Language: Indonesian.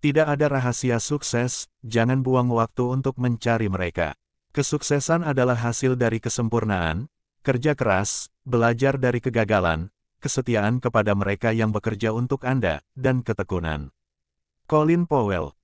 Tidak ada rahasia sukses, jangan buang waktu untuk mencari mereka. Kesuksesan adalah hasil dari kesempurnaan, kerja keras, belajar dari kegagalan, kesetiaan kepada mereka yang bekerja untuk Anda, dan ketekunan. Colin Powell